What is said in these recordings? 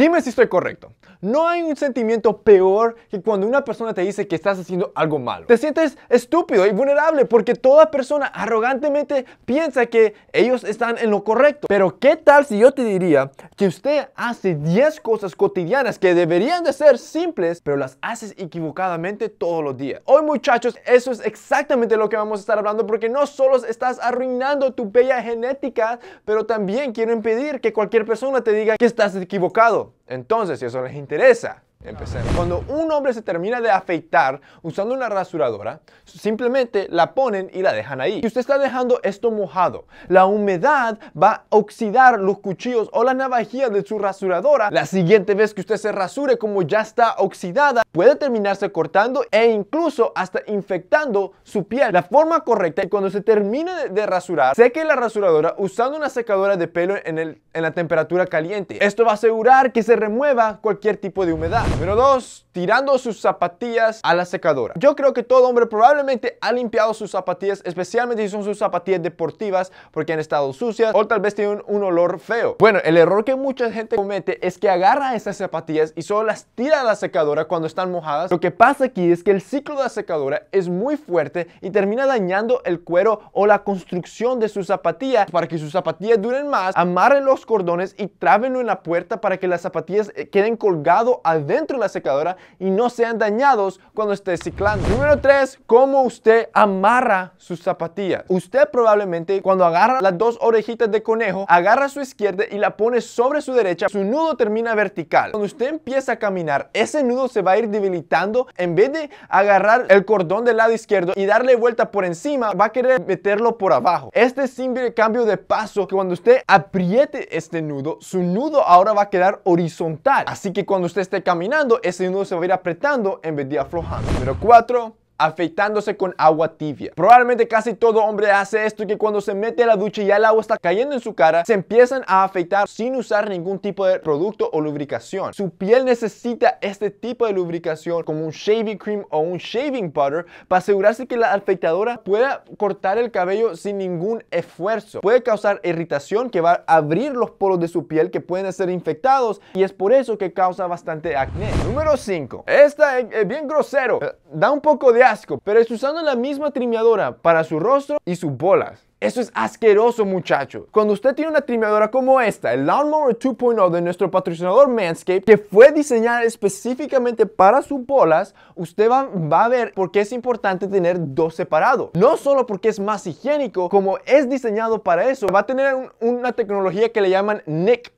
Dime si estoy correcto. No hay un sentimiento peor que cuando una persona te dice que estás haciendo algo malo. Te sientes estúpido y vulnerable porque toda persona arrogantemente piensa que ellos están en lo correcto. Pero ¿qué tal si yo te diría que usted hace 10 cosas cotidianas que deberían de ser simples, pero las haces equivocadamente todos los días? Hoy muchachos, eso es exactamente lo que vamos a estar hablando porque no solo estás arruinando tu bella genética, pero también quiero impedir que cualquier persona te diga que estás equivocado. Entonces, si eso les interesa, Empecemos. Cuando un hombre se termina de afeitar usando una rasuradora, simplemente la ponen y la dejan ahí. Si usted está dejando esto mojado. La humedad va a oxidar los cuchillos o la navajilla de su rasuradora. La siguiente vez que usted se rasure, como ya está oxidada, puede terminarse cortando e incluso hasta infectando su piel. La forma correcta, es cuando se termine de rasurar, seque la rasuradora usando una secadora de pelo en, el, en la temperatura caliente. Esto va a asegurar que se remueva cualquier tipo de humedad. Número 2. Tirando sus zapatillas a la secadora. Yo creo que todo hombre probablemente ha limpiado sus zapatillas, especialmente si son sus zapatillas deportivas porque han estado sucias o tal vez tienen un, olor feo. Bueno, el error que mucha gente comete es que agarra esas zapatillas y solo las tira a la secadora cuando están mojadas. Lo que pasa aquí es que el ciclo de la secadora es muy fuerte y termina dañando el cuero o la construcción de su zapatilla. Para que sus zapatillas duren más, amarren los cordones y trávenlo en la puerta para que las zapatillas eh, queden colgado adentro dentro la secadora y no sean dañados cuando esté ciclando. Número 3, cómo usted amarra sus zapatillas. Usted probablemente cuando agarra las dos orejitas de conejo, agarra su izquierda y la pone sobre su derecha, su nudo termina vertical. Cuando usted empieza a caminar, ese nudo se va a ir debilitando. En vez de agarrar el cordón del lado izquierdo y darle vuelta por encima, va a querer meterlo por abajo. Este simple cambio de paso que cuando usted apriete este nudo, su nudo ahora va a quedar horizontal. Así que cuando usted esté caminando, este ese nudo se va a ir apretando en vez de aflojando. Número 4 afeitándose con agua tibia. Probablemente casi todo hombre hace esto que cuando se mete a la ducha y ya el agua está cayendo en su cara, se empiezan a afeitar sin usar ningún tipo de producto o lubricación. Su piel necesita este tipo de lubricación como un shaving cream o un shaving butter para asegurarse que la afeitadora pueda cortar el cabello sin ningún esfuerzo. Puede causar irritación que va a abrir los poros de su piel que pueden ser infectados y es por eso que causa bastante acné. Número 5. Esta es bien grosero. Eh, da un poco de pero es usando la misma trimeadora para su rostro y sus bolas. Eso es asqueroso, muchacho. Cuando usted tiene una trimeadora como esta, el Lawnmower 2.0 de nuestro patrocinador Manscaped, que fue diseñada específicamente para sus bolas, usted va, a ver por qué es importante tener dos separados. No solo porque es más higiénico, como es diseñado para eso, va a tener una tecnología que le llaman Nick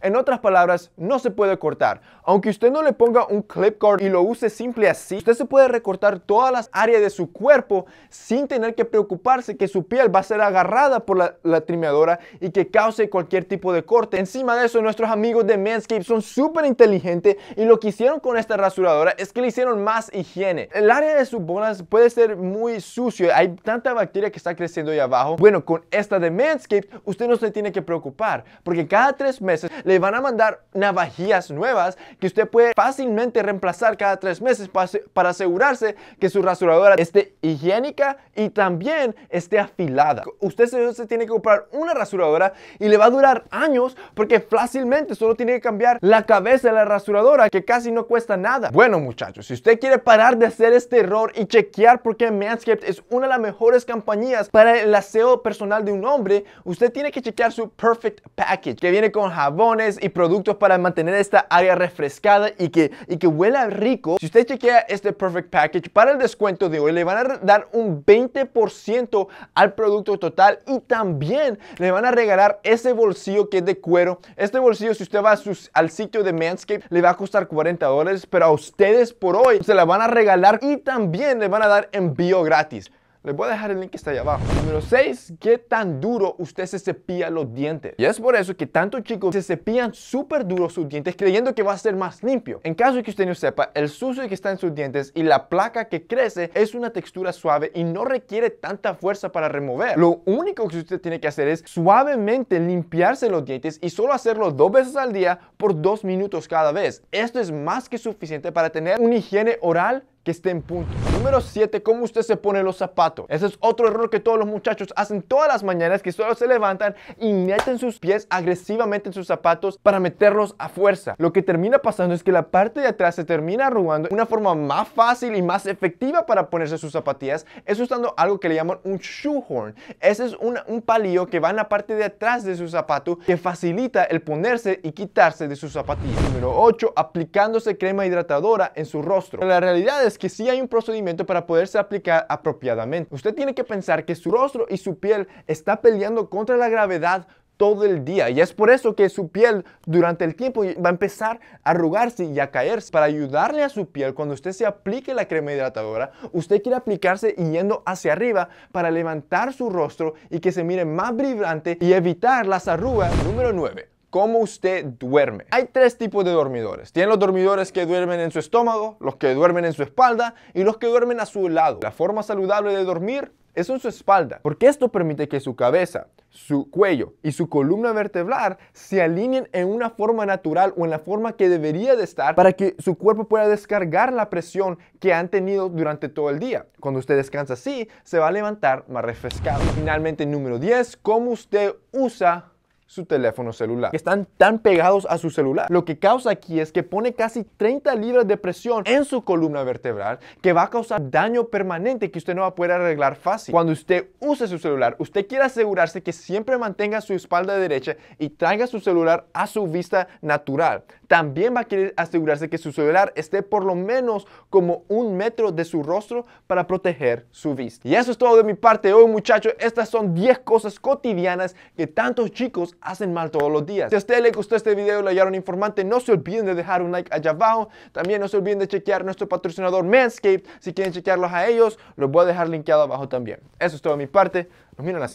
en otras palabras, no se puede cortar. Aunque usted no le ponga un clip cord y lo use simple así, usted se puede recortar todas las áreas de su cuerpo sin tener que preocuparse que su piel va a ser agarrada por la, trimeadora y que cause cualquier tipo de corte. Encima de eso, nuestros amigos de Manscaped son súper inteligentes y lo que hicieron con esta rasuradora es que le hicieron más higiene. El área de sus bolas puede ser muy sucio, hay tanta bacteria que está creciendo ahí abajo. Bueno, con esta de Manscaped, usted no se tiene que preocupar porque cada tres meses le van a mandar navajillas nuevas que usted puede fácilmente reemplazar cada tres meses para, asegurarse que su rasuradora esté higiénica y también esté afilada. Usted se, tiene que comprar una rasuradora y le va a durar años porque fácilmente solo tiene que cambiar la cabeza de la rasuradora que casi no cuesta nada. Bueno muchachos, si usted quiere parar de hacer este error y chequear por qué Manscaped es una de las mejores campañas para el aseo personal de un hombre, usted tiene que chequear su Perfect Package que viene con jabones y productos para mantener esta área refrescada y que, y que huela rico. Si usted chequea este Perfect Package para el descuento de hoy, le van a dar un 20% al producto total y también le van a regalar ese bolsillo que es de cuero. Este bolsillo, si usted va a sus, al sitio de manscape le va a costar 40 dólares, pero a ustedes por hoy se la van a regalar y también le van a dar envío gratis. Les voy a dejar el link que está ahí abajo. Número 6. ¿Qué tan duro usted se cepilla los dientes? Y es por eso que tantos chicos se cepillan súper duros sus dientes creyendo que va a ser más limpio. En caso de que usted no sepa, el sucio que está en sus dientes y la placa que crece es una textura suave y no requiere tanta fuerza para remover. Lo único que usted tiene que hacer es suavemente limpiarse los dientes y solo hacerlo dos veces al día por dos minutos cada vez. Esto es más que suficiente para tener una higiene oral que esté en punto. Número 7, cómo usted se pone los zapatos. Ese es otro error que todos los muchachos hacen todas las mañanas, que solo se levantan y meten sus pies agresivamente en sus zapatos para meterlos a fuerza. Lo que termina pasando es que la parte de atrás se termina arrugando. Una forma más fácil y más efectiva para ponerse sus zapatillas es usando algo que le llaman un shoehorn. Ese es un, palillo que va en la parte de atrás de su zapato que facilita el ponerse y quitarse de sus zapatillas. Número 8, aplicándose crema hidratadora en su rostro. la realidad es que si hay un procedimiento para poderse aplicar apropiadamente. Usted tiene que pensar que su rostro y su piel está peleando contra la gravedad todo el día y es por eso que su piel durante el tiempo va a empezar a arrugarse y a caerse para ayudarle a su piel cuando usted se aplique la crema hidratadora usted quiere aplicarse yendo hacia arriba para levantar su rostro y que se mire más vibrante y evitar las arrugas número 9 cómo usted duerme. Hay tres tipos de dormidores. Tienen los dormidores que duermen en su estómago, los que duermen en su espalda y los que duermen a su lado. La forma saludable de dormir es en su espalda, porque esto permite que su cabeza, su cuello y su columna vertebral se alineen en una forma natural o en la forma que debería de estar para que su cuerpo pueda descargar la presión que han tenido durante todo el día. Cuando usted descansa así, se va a levantar más refrescado. Finalmente, número 10, cómo usted usa su teléfono celular. Que están tan pegados a su celular. Lo que causa aquí es que pone casi 30 libras de presión en su columna vertebral que va a causar daño permanente que usted no va a poder arreglar fácil. Cuando usted use su celular, usted quiere asegurarse que siempre mantenga su espalda derecha y traiga su celular a su vista natural. También va a querer asegurarse que su celular esté por lo menos como un metro de su rostro para proteger su vista. Y eso es todo de mi parte hoy muchachos. Estas son 10 cosas cotidianas que tantos chicos hacen mal todos los días. Si a usted le gustó este video, le hallaron informante, no se olviden de dejar un like allá abajo. También no se olviden de chequear nuestro patrocinador Manscaped. Si quieren chequearlos a ellos, los voy a dejar linkeado abajo también. Eso es todo de mi parte. Nos miran la